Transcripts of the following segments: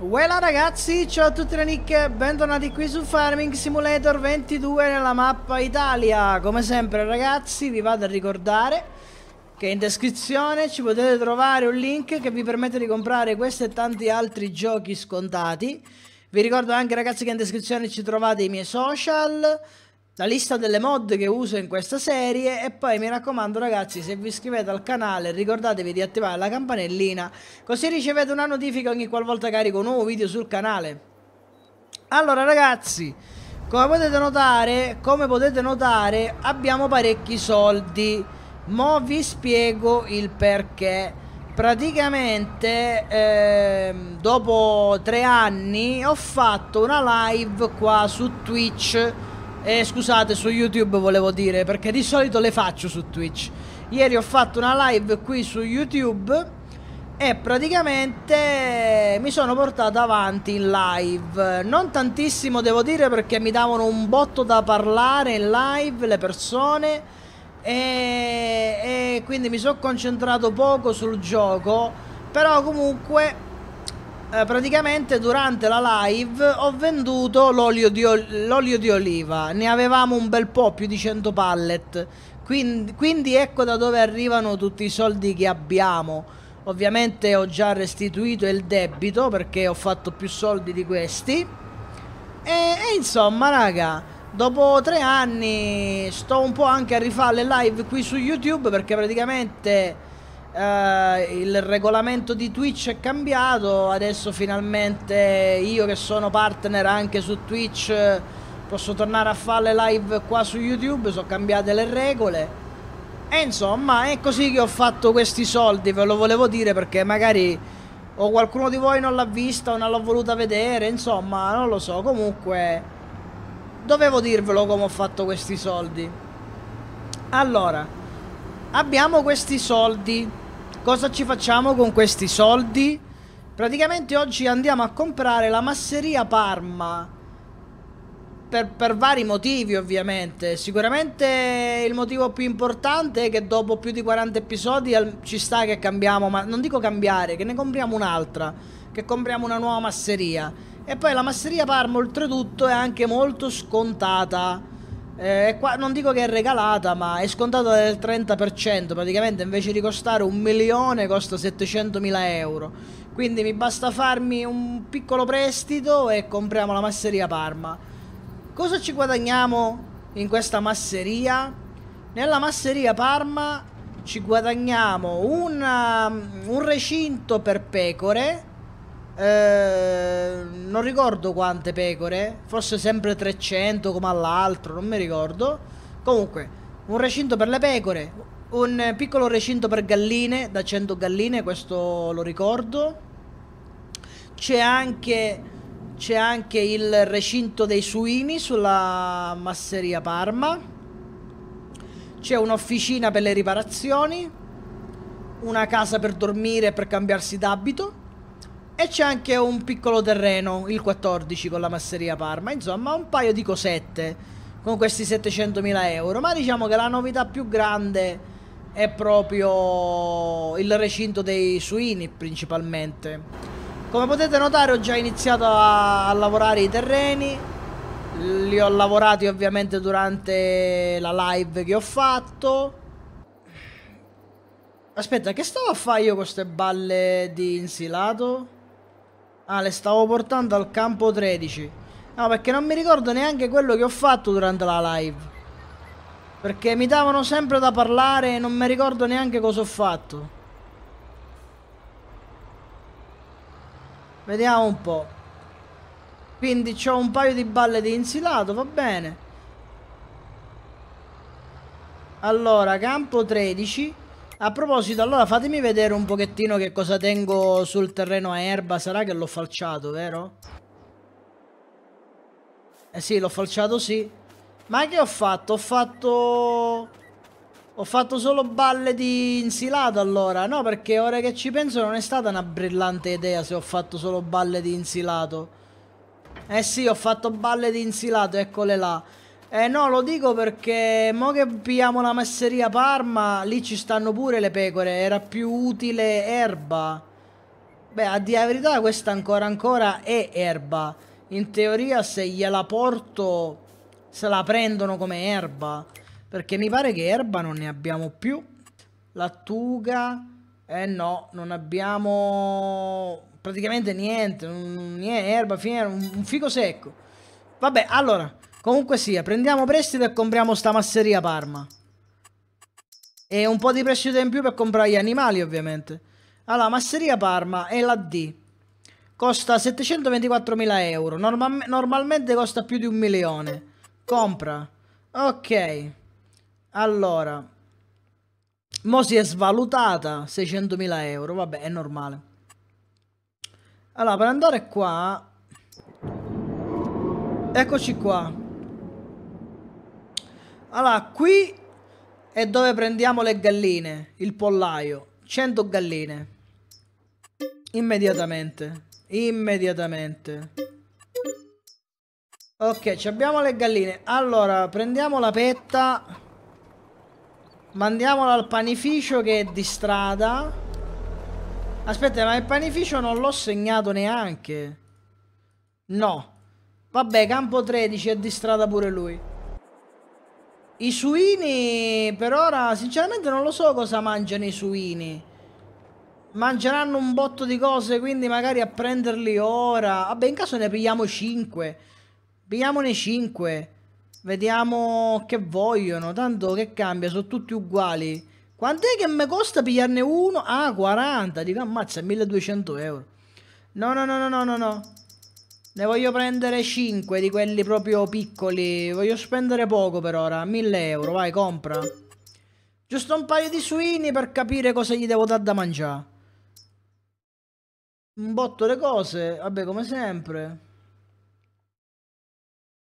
Voilà ragazzi, ciao a tutti da Nick, bentornati qui su Farming Simulator 22 nella mappa Italia Come sempre ragazzi vi vado a ricordare che in descrizione ci potete trovare un link che vi permette di comprare questi e tanti altri giochi scontati Vi ricordo anche ragazzi che in descrizione ci trovate i miei social la lista delle mod che uso in questa serie e poi mi raccomando ragazzi se vi iscrivete al canale ricordatevi di attivare la campanellina così ricevete una notifica ogni qualvolta carico un nuovo video sul canale allora ragazzi come potete notare come potete notare abbiamo parecchi soldi mo vi spiego il perché praticamente ehm, dopo tre anni ho fatto una live qua su Twitch e eh, scusate, su YouTube volevo dire, perché di solito le faccio su Twitch. Ieri ho fatto una live qui su YouTube e praticamente mi sono portato avanti in live. Non tantissimo devo dire perché mi davano un botto da parlare in live le persone e, e quindi mi sono concentrato poco sul gioco, però comunque eh, praticamente durante la live ho venduto l'olio di, ol di, oliva, ne avevamo un bel po', più di 100 pallet, quindi, quindi ecco da dove arrivano tutti i soldi che abbiamo. Ovviamente ho già restituito il debito perché ho fatto più soldi di questi. E, e insomma, raga, dopo tre anni sto un po' anche a rifare le live qui su YouTube perché praticamente eh, il regolamento di Twitch è cambiato, adesso finalmente io che sono partner anche su Twitch eh, posso tornare a fare le live qua su YouTube, sono cambiate le regole. E insomma è così che ho fatto questi soldi, ve lo volevo dire perché magari o qualcuno di voi non l'ha vista o non l'ha voluta vedere, insomma non lo so, comunque dovevo dirvelo come ho fatto questi soldi. Allora, abbiamo questi soldi. Cosa ci facciamo con questi soldi? Praticamente oggi andiamo a comprare la masseria Parma. Per, per, vari motivi ovviamente. Sicuramente il motivo più importante è che dopo più di 40 episodi ci sta che cambiamo, ma non dico cambiare, che ne compriamo un'altra, che compriamo una nuova masseria. E poi la masseria Parma oltretutto è anche molto scontata. Eh, qua non dico che è regalata, ma è scontata del 30%. Praticamente invece di costare un milione costa 700.000 euro. Quindi mi basta farmi un piccolo prestito e compriamo la masseria Parma. Cosa ci guadagniamo in questa masseria? Nella masseria Parma ci guadagniamo una, un recinto per pecore eh, non ricordo quante pecore, forse sempre 300 come all'altro, non mi ricordo. Comunque, un recinto per le pecore, un piccolo recinto per galline, da 100 galline, questo lo ricordo. C'è anche, c'è anche il recinto dei suini sulla masseria Parma. C'è un'officina per le riparazioni, una casa per dormire e per cambiarsi d'abito e c'è anche un piccolo terreno, il 14 con la masseria Parma, insomma un paio di cosette con questi 700.000 euro, ma diciamo che la novità più grande è proprio il recinto dei suini principalmente. Come potete notare ho già iniziato a, a lavorare i terreni, li ho lavorati ovviamente durante la live che ho fatto. Aspetta, che stavo a fare io con queste balle di insilato? Ah, le stavo portando al campo 13. No, perché non mi ricordo neanche quello che ho fatto durante la live. Perché mi davano sempre da parlare e non mi ricordo neanche cosa ho fatto. Vediamo un po'. Quindi ho un paio di balle di insilato, va bene. Allora, campo 13. A proposito, allora fatemi vedere un pochettino che cosa tengo sul terreno a erba. Sarà che l'ho falciato, vero? Eh sì, l'ho falciato, sì. Ma che ho fatto? Ho fatto... Ho fatto solo balle di insilato allora. No, perché ora che ci penso non è stata una brillante idea se ho fatto solo balle di insilato. Eh sì, ho fatto balle di insilato, eccole là. Eh no, lo dico perché mo che pigliamo la masseria Parma, lì ci stanno pure le pecore, era più utile erba. Beh, a dire la verità questa ancora ancora è erba. In teoria se gliela porto se la prendono come erba, perché mi pare che erba non ne abbiamo più. Lattuga eh no, non abbiamo praticamente niente, niente erba, un fico secco. Vabbè, allora Comunque sia, prendiamo prestito e compriamo sta masseria Parma. E un po' di prestito in più per comprare gli animali, ovviamente. Allora, masseria Parma è la D. Costa 724.000 euro. Normal normalmente costa più di un milione. Compra. Ok. Allora. Mo si è svalutata 600.000 euro. Vabbè, è normale. Allora, per andare qua... Eccoci qua. Allora, qui è dove prendiamo le galline, il pollaio. 100 galline. Immediatamente. Immediatamente. Ok, abbiamo le galline. Allora, prendiamo la petta. Mandiamola al panificio che è di strada. Aspetta, ma il panificio non l'ho segnato neanche. No. Vabbè, campo 13 è di strada pure lui. I suini per ora sinceramente non lo so cosa mangiano i suini. Mangeranno un botto di cose quindi magari a prenderli ora. Vabbè in caso ne pigliamo 5. Pigliamone 5. Vediamo che vogliono. Tanto che cambia, sono tutti uguali. Quant'è che mi costa pigliarne uno? Ah 40. Dico ammazza 1200 euro. No no no no no no no. Ne voglio prendere 5 di quelli proprio piccoli. Voglio spendere poco per ora. 1000 euro, vai, compra. Giusto un paio di suini per capire cosa gli devo dare da mangiare. Un botto le cose, vabbè, come sempre.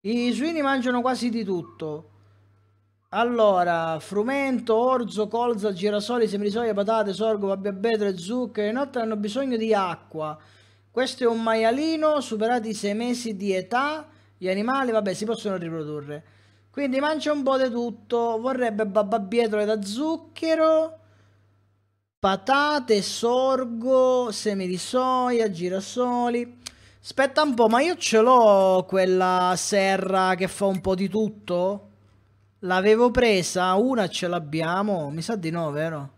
I suini mangiano quasi di tutto. Allora, frumento, orzo, colza, girasoli, semi patate, sorgo, babbia, betre, zucchero. Inoltre hanno bisogno di acqua. Questo è un maialino, superati i 6 mesi di età, gli animali, vabbè, si possono riprodurre. Quindi mangia un po' di tutto, vorrebbe bababbietole da zucchero, patate, sorgo, semi di soia, girasoli. Aspetta un po', ma io ce l'ho quella serra che fa un po' di tutto? L'avevo presa, una ce l'abbiamo, mi sa di no, vero?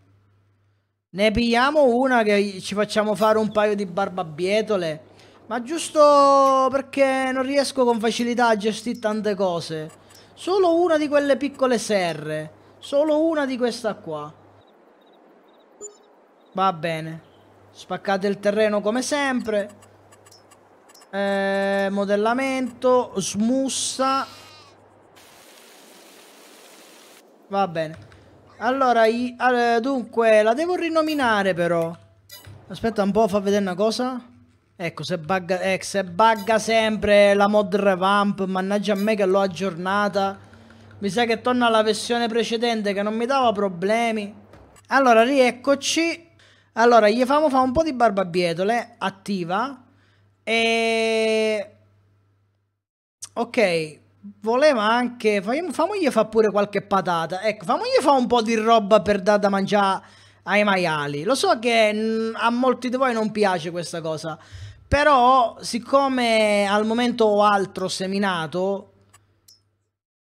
Ne pigliamo una che ci facciamo fare un paio di barbabietole. Ma giusto perché non riesco con facilità a gestire tante cose. Solo una di quelle piccole serre. Solo una di questa qua. Va bene. Spaccate il terreno come sempre. Eh, modellamento. Smussa. Va bene. Allora, i, all, dunque, la devo rinominare però. Aspetta un po', fa vedere una cosa. Ecco, se bugga, eh, se bugga sempre la mod revamp, mannaggia a me che l'ho aggiornata. Mi sa che torna alla versione precedente che non mi dava problemi. Allora, rieccoci. Allora, gli famo fa un po' di barbabietole, attiva. E... Ok, voleva anche. Famogli fa pure qualche patata. Ecco, famogli fa un po' di roba per dare da mangiare ai maiali. Lo so che mm, a molti di voi non piace questa cosa. Però, siccome al momento ho altro seminato.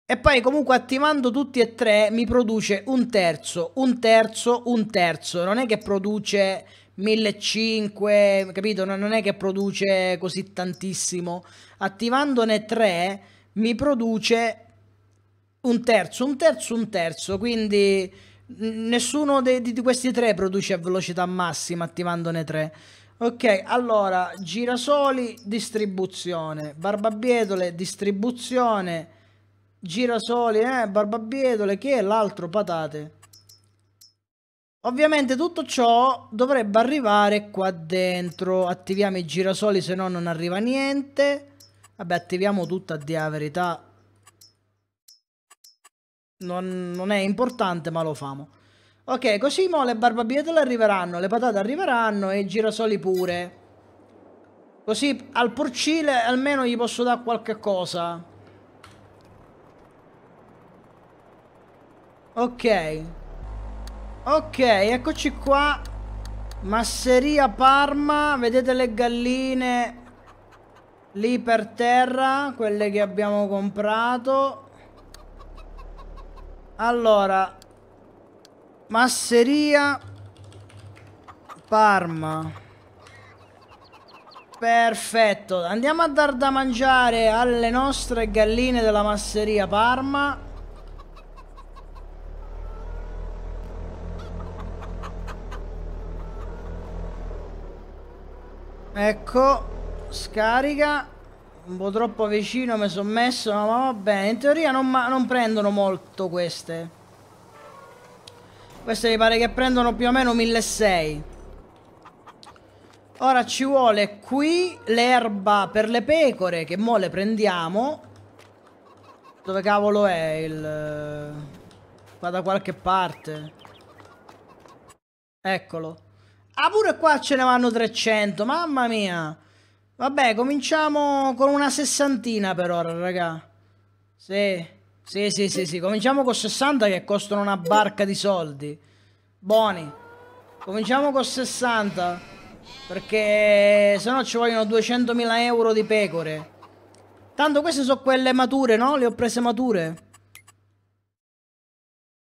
E poi comunque attivando tutti e tre mi produce un terzo, un terzo, un terzo. Non è che produce 1500, capito? Non è che produce così tantissimo. Attivandone tre mi produce un terzo, un terzo, un terzo, quindi nessuno di, di questi tre produce a velocità massima attivandone tre. Ok, allora, girasoli, distribuzione, barbabietole, distribuzione, girasoli, eh, barbabietole, che è l'altro, patate. Ovviamente tutto ciò dovrebbe arrivare qua dentro. Attiviamo i girasoli, se no non arriva niente. Vabbè, attiviamo tutto a dire la verità. Non, non, è importante, ma lo famo. Ok, così mo le barbabietole arriveranno, le patate arriveranno e i girasoli pure. Così al porcile almeno gli posso dare qualche cosa. Ok. Ok, eccoci qua. Masseria Parma, vedete le galline Lì per terra, quelle che abbiamo comprato. Allora, masseria Parma. Perfetto, andiamo a dar da mangiare alle nostre galline della masseria Parma. Ecco Scarica. Un po' troppo vicino mi sono messo, ma va bene. In teoria non, non prendono molto queste. Queste mi pare che prendono più o meno 1600. Ora ci vuole qui l'erba per le pecore che mo le prendiamo. Dove cavolo è il... Qua da qualche parte. Eccolo. Ah pure qua ce ne vanno 300, mamma mia. Vabbè, cominciamo con una sessantina per ora, raga. Sì, sì, sì, sì, sì. Cominciamo con 60 che costano una barca di soldi. Buoni. Cominciamo con 60. Perché se no ci vogliono 200.000 euro di pecore. Tanto queste sono quelle mature, no? Le ho prese mature.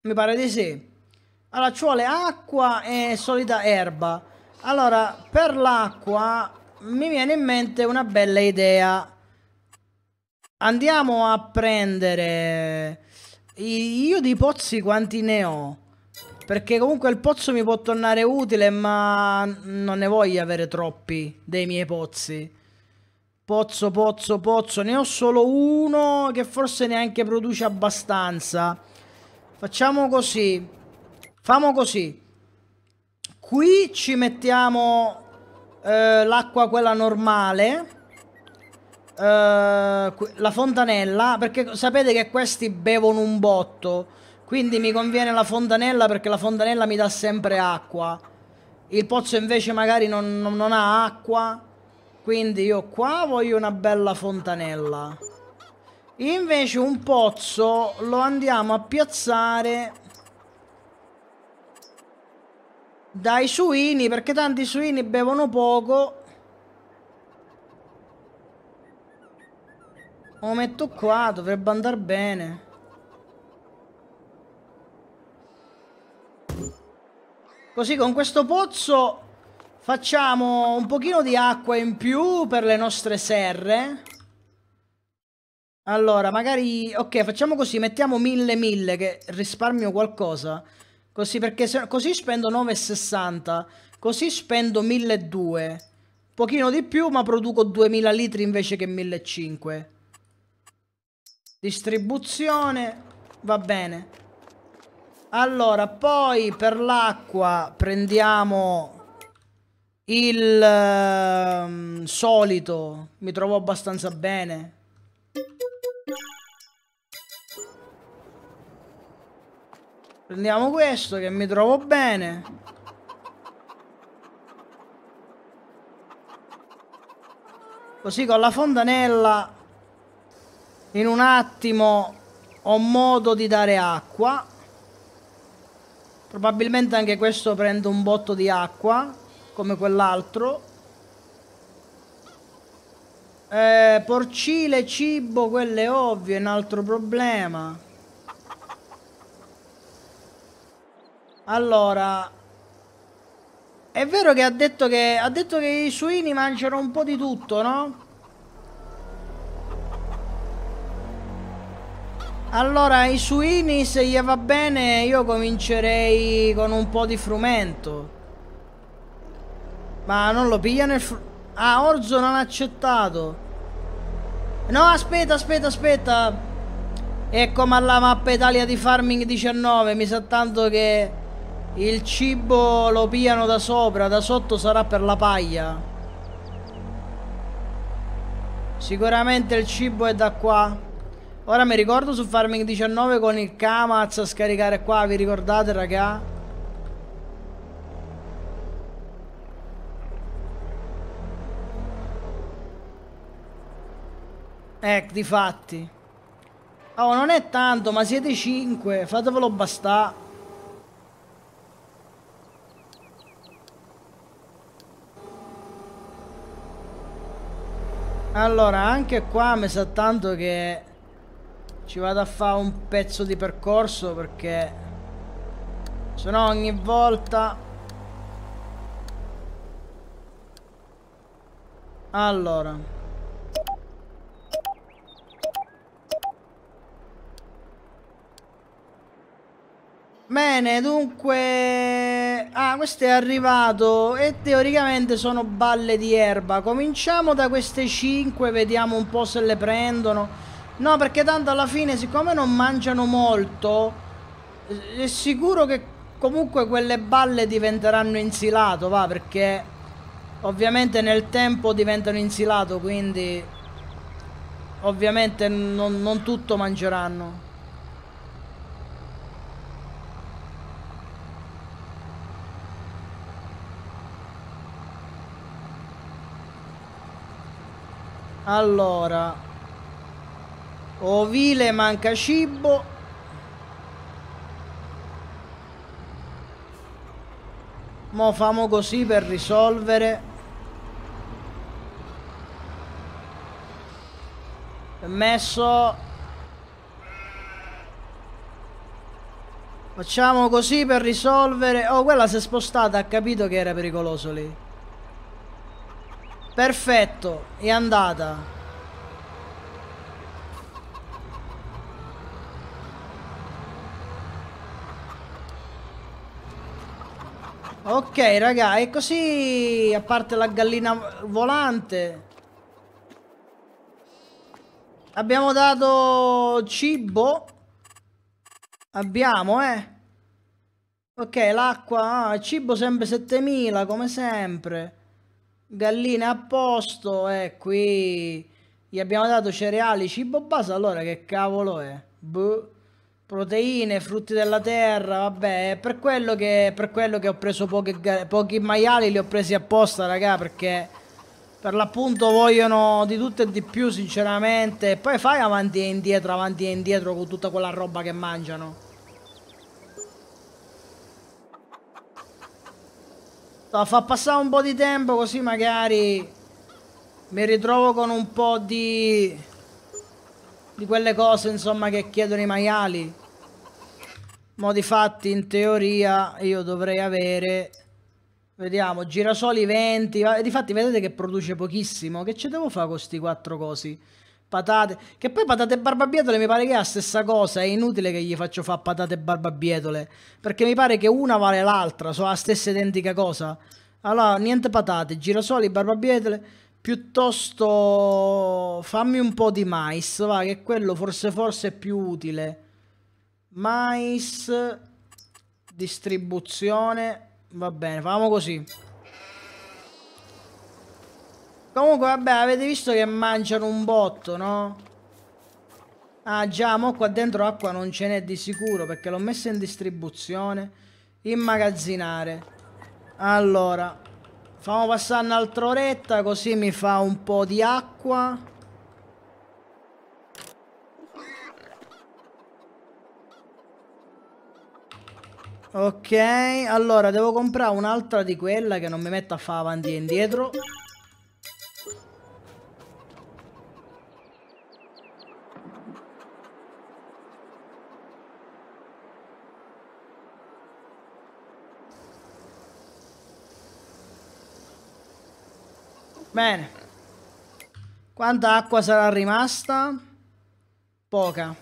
Mi pare di sì. Allora, ci vuole acqua e solita erba. Allora, per l'acqua mi viene in mente una bella idea. Andiamo a prendere... Io di pozzi quanti ne ho? Perché comunque il pozzo mi può tornare utile, ma non ne voglio avere troppi dei miei pozzi. Pozzo, pozzo, pozzo. Ne ho solo uno che forse neanche produce abbastanza. Facciamo così. Famo così. Qui ci mettiamo eh, l'acqua quella normale, eh, la fontanella, perché sapete che questi bevono un botto, quindi mi conviene la fontanella perché la fontanella mi dà sempre acqua. Il pozzo invece magari non, non, non ha acqua, quindi io qua voglio una bella fontanella. Invece un pozzo lo andiamo a piazzare dai suini perché tanti suini bevono poco lo metto qua dovrebbe andare bene così con questo pozzo facciamo un pochino di acqua in più per le nostre serre allora magari ok facciamo così mettiamo mille mille che risparmio qualcosa Così perché se, così spendo 9,60, così spendo 1.200. Pochino di più ma produco 2000 litri invece che 1.500. Distribuzione, va bene. Allora, poi per l'acqua prendiamo il eh, solito, mi trovo abbastanza bene. Prendiamo questo che mi trovo bene. Così con la fontanella in un attimo ho modo di dare acqua. Probabilmente anche questo prende un botto di acqua, come quell'altro. Eh, porcile, cibo, quello è ovvio, è un altro problema. Allora, è vero che ha detto che, ha detto che i suini mangiano un po' di tutto, no? Allora, i suini, se gli va bene, io comincerei con un po' di frumento. Ma non lo pigliano il frumento. Ah, Orzo non ha accettato. No, aspetta, aspetta, aspetta. Ecco, ma la mappa Italia di Farming 19. Mi sa tanto che... Il cibo lo piano da sopra, da sotto sarà per la paglia. Sicuramente il cibo è da qua. Ora mi ricordo su Farming 19 con il Kamaz a scaricare qua, vi ricordate raga? Ecco, di fatti. Oh, non è tanto, ma siete 5, fatevelo bastare. Allora, anche qua mi sa tanto che ci vado a fare un pezzo di percorso perché se no ogni volta... Allora. Bene, dunque... Ah, questo è arrivato e teoricamente sono balle di erba. Cominciamo da queste 5, vediamo un po' se le prendono. No, perché tanto alla fine, siccome non mangiano molto, eh, è sicuro che comunque quelle balle diventeranno insilato, va, perché ovviamente nel tempo diventano insilato, quindi ovviamente non, non tutto mangeranno. Allora, ovile manca cibo. Mo famo così per risolvere. Messo Facciamo così per risolvere Oh quella si è spostata Ha capito che era pericoloso lì Perfetto, è andata. Ok, raga, è così, a parte la gallina volante. Abbiamo dato cibo. Abbiamo, eh. Ok, l'acqua, ah, cibo sempre 7000, come sempre galline a posto eh, qui gli abbiamo dato cereali, cibo base, allora che cavolo è? Buh. Proteine, frutti della terra, vabbè, è per quello che, per quello che ho preso pochi, pochi maiali, li ho presi apposta, raga, perché per l'appunto vogliono di tutto e di più, sinceramente. E poi fai avanti e indietro, avanti e indietro con tutta quella roba che mangiano. No, fa passare un po' di tempo così magari mi ritrovo con un po' di... di quelle cose insomma che chiedono i maiali. Ma di fatti in teoria io dovrei avere... Vediamo, girasoli 20, difatti vedete che produce pochissimo, che ci devo fare con questi quattro cosi? patate. Che poi patate e barbabietole mi pare che è la stessa cosa. È inutile che gli faccio fare patate e barbabietole. Perché mi pare che una vale l'altra, sono la stessa identica cosa. Allora, niente patate, girasoli, barbabietole. Piuttosto fammi un po' di mais, va, che quello forse forse è più utile. Mais, distribuzione, va bene, facciamo così. Comunque, vabbè, avete visto che mangiano un botto, no? Ah, già, mo qua dentro acqua non ce n'è di sicuro, perché l'ho messa in distribuzione. Immagazzinare. Allora, facciamo passare un'altra oretta, così mi fa un po' di acqua. Ok, allora devo comprare un'altra di quella che non mi metta a fare avanti e indietro. Bene. Quanta acqua sarà rimasta? Poca.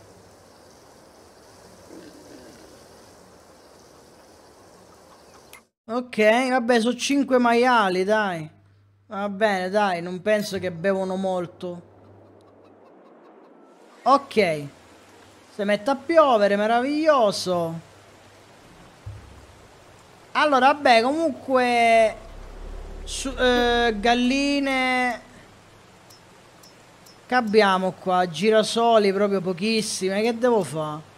Ok, vabbè, sono 5 maiali, dai. Va bene, dai, non penso che bevono molto. Ok. Si mette a piovere, meraviglioso. Allora, vabbè, comunque su, eh, galline che abbiamo qua? Girasoli proprio pochissime. Che devo fare?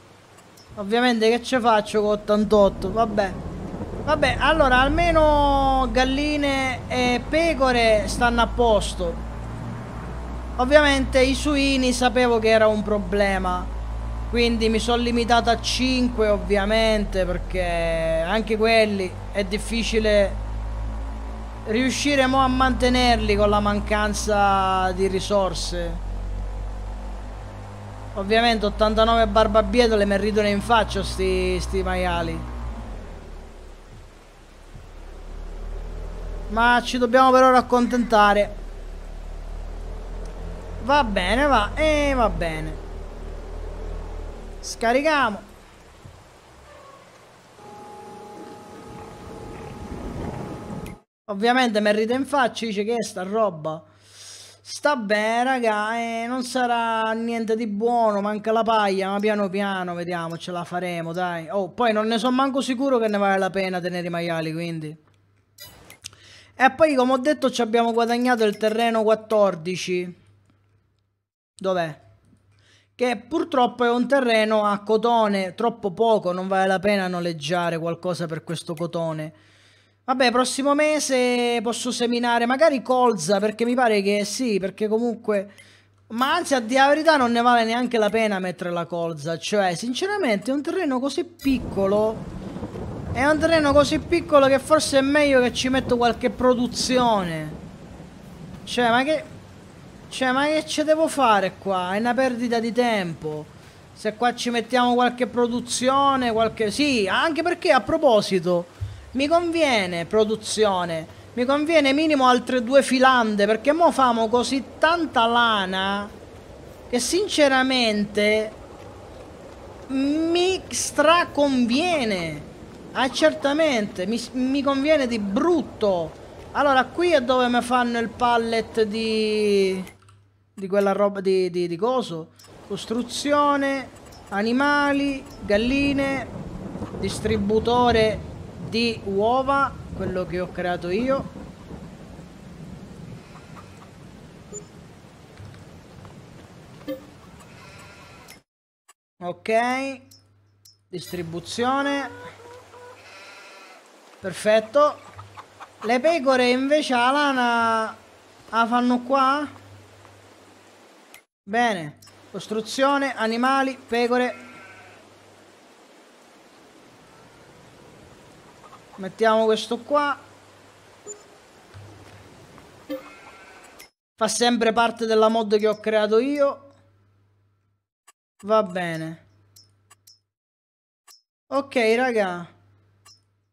Ovviamente che ce faccio con 88? Vabbè. Vabbè, allora almeno galline e pecore stanno a posto. Ovviamente i suini sapevo che era un problema. Quindi mi sono limitato a 5 ovviamente perché anche quelli è difficile riusciremo a mantenerli con la mancanza di risorse. Ovviamente 89 barbabietole mi ridono in faccia sti, sti maiali. Ma ci dobbiamo però accontentare. Va bene, va. E eh, va bene. Scarichiamo. Ovviamente mi ride in faccia, dice che è sta roba. Sta bene, raga, eh, non sarà niente di buono, manca la paglia, ma piano piano vediamo, ce la faremo, dai. Oh, poi non ne sono manco sicuro che ne vale la pena tenere i maiali, quindi. E poi, come ho detto, ci abbiamo guadagnato il terreno 14. Dov'è? Che purtroppo è un terreno a cotone, troppo poco, non vale la pena noleggiare qualcosa per questo cotone. Vabbè, prossimo mese posso seminare magari colza, perché mi pare che sì, perché comunque... Ma anzi, a dire la verità, non ne vale neanche la pena mettere la colza. Cioè, sinceramente, è un terreno così piccolo... È un terreno così piccolo che forse è meglio che ci metto qualche produzione. Cioè, ma che... Cioè, ma che ci devo fare qua? È una perdita di tempo. Se qua ci mettiamo qualche produzione, qualche... Sì, anche perché, a proposito mi conviene produzione, mi conviene minimo altre due filande perché mo famo così tanta lana che sinceramente mi straconviene. Ah, certamente, mi, mi conviene di brutto. Allora, qui è dove mi fanno il pallet di... Di quella roba di, di, di coso. Costruzione, animali, galline, distributore di uova, quello che ho creato io. Ok, distribuzione. Perfetto. Le pecore invece a lana la fanno qua? Bene. Costruzione, animali, pecore, mettiamo questo qua fa sempre parte della mod che ho creato io va bene ok raga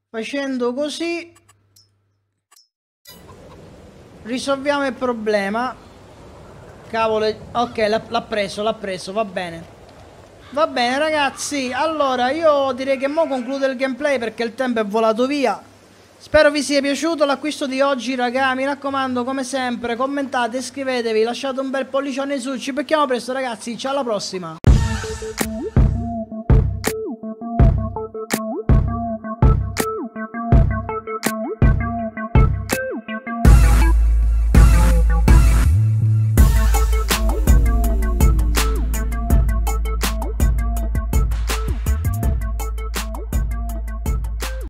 facendo così risolviamo il problema cavolo ok l'ha preso l'ha preso va bene Va bene ragazzi, allora io direi che mo concludo il gameplay perché il tempo è volato via. Spero vi sia piaciuto l'acquisto di oggi raga, mi raccomando come sempre commentate, iscrivetevi, lasciate un bel pollicione su, ci becchiamo presto ragazzi, ciao alla prossima.